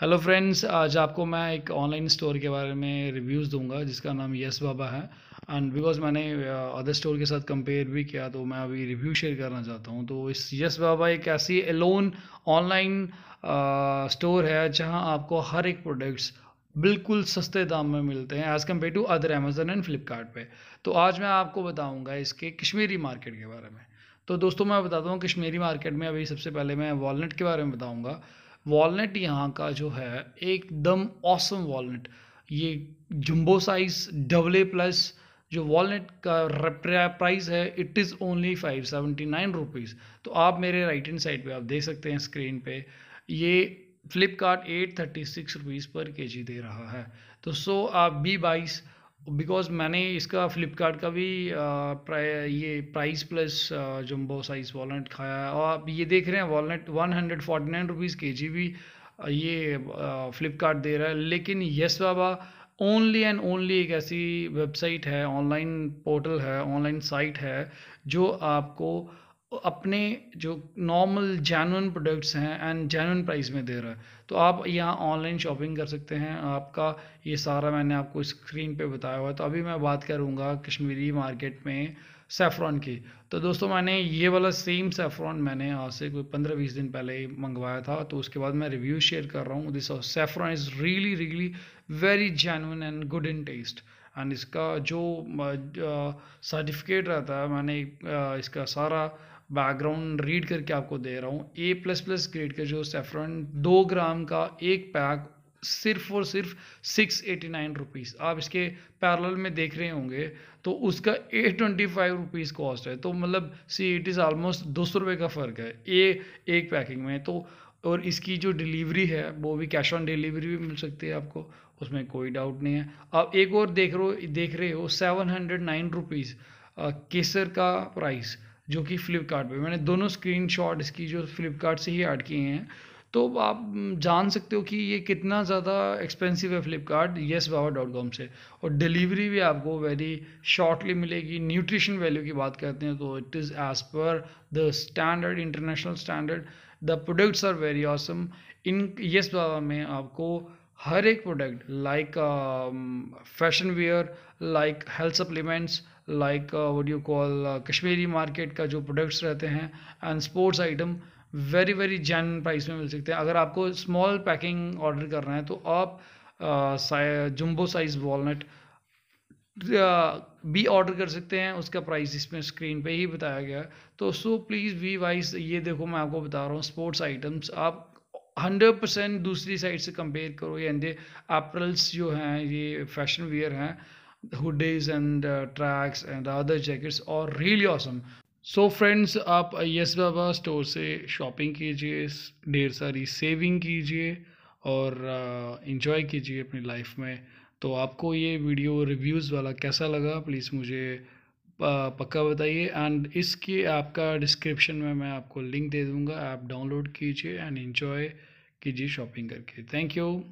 hello friends आज आपको मैं एक ऑनलाइन स्टोर के बारे में रिव्यूज़ दूंगा जिसका नाम यस बाबा है एंड बिकॉज मैंने अदर uh, स्टोर के साथ कंपेयर भी किया तो मैं अभी रिव्यू शेयर करना चाहता हूँ तो इस यस बाबा एक ऐसी एलोन ऑनलाइन स्टोर है जहाँ आपको हर एक प्रोडक्ट्स बिल्कुल सस्ते दाम में मिलते हैं as compare to other Amazon and Flipkart तो आज मैं आपको बताऊँगा इसके कश्मीरी मार्केट के बारे में तो दोस्तों मैं बताता हूँ कश्मीरी मार्केट में अभी सबसे पहले मैं वॉलेट के बारे में बताऊँगा वॉलनट यहाँ का जो है एकदम ऑसम वॉलनट ये jumbo size double A plus जो वॉलनट का प्राइस है it is only five seventy nine rupees तो आप मेरे राइट हैंड साइड पे आप देख सकते हैं स्क्रीन पे ये Flipkart eight thirty six rupees पर के जी दे रहा है तो सो आप बी बाईस बिकॉज मैंने इसका फ्लिपकार्ट का भी प्राइ ये price plus jumbo size walnut खाया है और आप ये देख रहे हैं walnut one hundred forty nine rupees K G भी ये फ्लिपकार्ट दे रहा है लेकिन Yes Baba only and only एक ऐसी वेबसाइट है ऑनलाइन पोर्टल है ऑनलाइन साइट है जो आपको अपने जो नॉर्मल जैनुअन प्रोडक्ट्स हैं एंड जैनुअन प्राइस में दे रहा है तो आप यहाँ ऑनलाइन शॉपिंग कर सकते हैं आपका ये सारा मैंने आपको स्क्रीन पे बताया हुआ है तो अभी मैं बात करूँगा कश्मीरी मार्केट में सेफ्रॉन की तो दोस्तों मैंने ये वाला सेम सेफ्रॉन मैंने आज से कोई पंद्रह बीस दिन पहले मंगवाया था तो उसके बाद मैं रिव्यू शेयर कर रहा हूँ this saffron is really really very genuine and good in taste and इसका जो सर्टिफिकेट रहता है मैंने इसका सारा बैकग्राउंड रीड करके आपको दे रहा हूँ ए प्लस प्लस ग्रेड का जो सेफ्रॉन दो ग्राम का एक पैक सिर्फ और सिर्फ सिक्स एटी नाइन रुपीज़ आप इसके पैरल में देख रहे होंगे तो उसका eight twenty five rupees cost है तो मतलब सी इट इज़ आलमोस्ट दो सौ रुपये का फ़र्क है ए एक पैकिंग में तो और इसकी जो डिलीवरी है वो भी कैश ऑन डिलीवरी भी मिल सकती है आपको उसमें कोई डाउट नहीं है आप एक और देख रहे हो देख रहे हो सेवन हंड्रेड नाइन रुपीज़ केसर का प्राइस जो कि फ्लिपकार्ट मैंने दोनों स्क्रीनशॉट इसकी जो फ्लिपकार्ट से ही ऐड किए हैं तो आप जान सकते हो कि ये कितना ज़्यादा एक्सपेंसिव है Flipkart Yes Baba dot com से और डिलीवरी भी आपको वेरी शॉर्टली मिलेगी न्यूट्रिशन वैल्यू की बात करते हैं तो it is as per the standard international standard the products are very awesome in Yes Baba में आपको हर एक product like fashion wear like health supplements like what you call Kashmiri market का जो प्रोडक्ट्स रहते हैं and sports item very very genuine price में मिल सकते हैं अगर आपको स्मॉल पैकिंग ऑर्डर करना है तो आप जम्बो साइज़ वॉलनट भी ऑर्डर कर सकते हैं उसका प्राइस इसमें स्क्रीन पे ही बताया गया है तो सो प्लीज़ वी वाइज ये देखो मैं आपको बता रहा हूँ स्पोर्ट्स आइटम्स आप हंड्रेड परसेंट दूसरी साइड से कंपेयर करो एंड दे एप्रल्स जो हैं ये फैशन वेयर हैं hoodies and tracks and other jackets और really awesome so so friends आप यस बाबा स्टोर से शॉपिंग कीजिए ढेर सारी सेविंग कीजिए और इन्जॉय कीजिए अपनी लाइफ में तो आपको ये वीडियो रिव्यूज़ वाला कैसा लगा प्लीज़ मुझे पक्का बताइए एंड इसके आपका डिस्क्रिप्शन में मैं आपको लिंक दे दूँगा आप डाउनलोड कीजिए एंड इन्जॉय कीजिए शॉपिंग करके थैंक यू